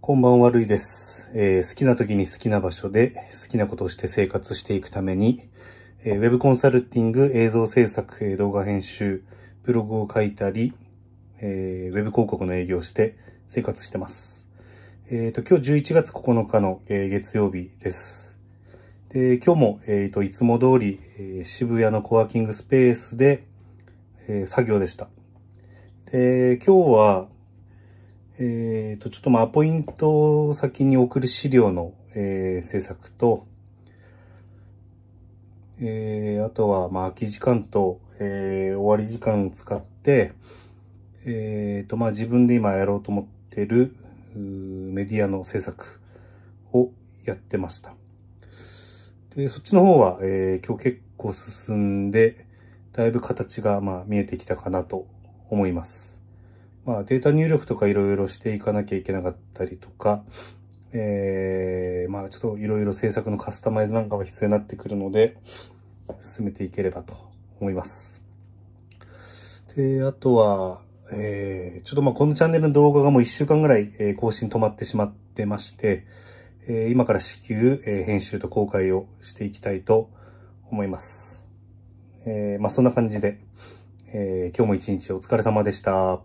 こんばんは、るいです、えー、好きな時に好きな場所で好きなことをして生活していくために、えー、ウェブコンサルティング、映像制作、えー、動画編集、ブログを書いたり、えー、ウェブ広告の営業をして生活してます。えっ、ー、と、今日11月9日の、えー、月曜日です。で、今日も、えー、と、いつも通り、えー、渋谷のコワーキングスペースで、えー、作業でした。で、今日は、えっ、ー、と、ちょっとまあ、ポイントを先に送る資料の、えー、制作と、えー、あとは、まあ、空き時間と、えー、終わり時間を使って、えっ、ー、と、まあ、自分で今やろうと思ってる、メディアの制作をやってました。で、そっちの方は、えー、今日結構進んで、だいぶ形が、まあ、見えてきたかなと思います。まあ、データ入力とかいろいろしていかなきゃいけなかったりとか、えー、まあ、ちょっといろいろ制作のカスタマイズなんかは必要になってくるので、進めていければと思います。で、あとは、えー、ちょっとまあこのチャンネルの動画がもう1週間ぐらい、え更新止まってしまってまして、えー、今から至急、えー、編集と公開をしていきたいと思います。えー、まあそんな感じで、えー、今日も一日お疲れ様でした。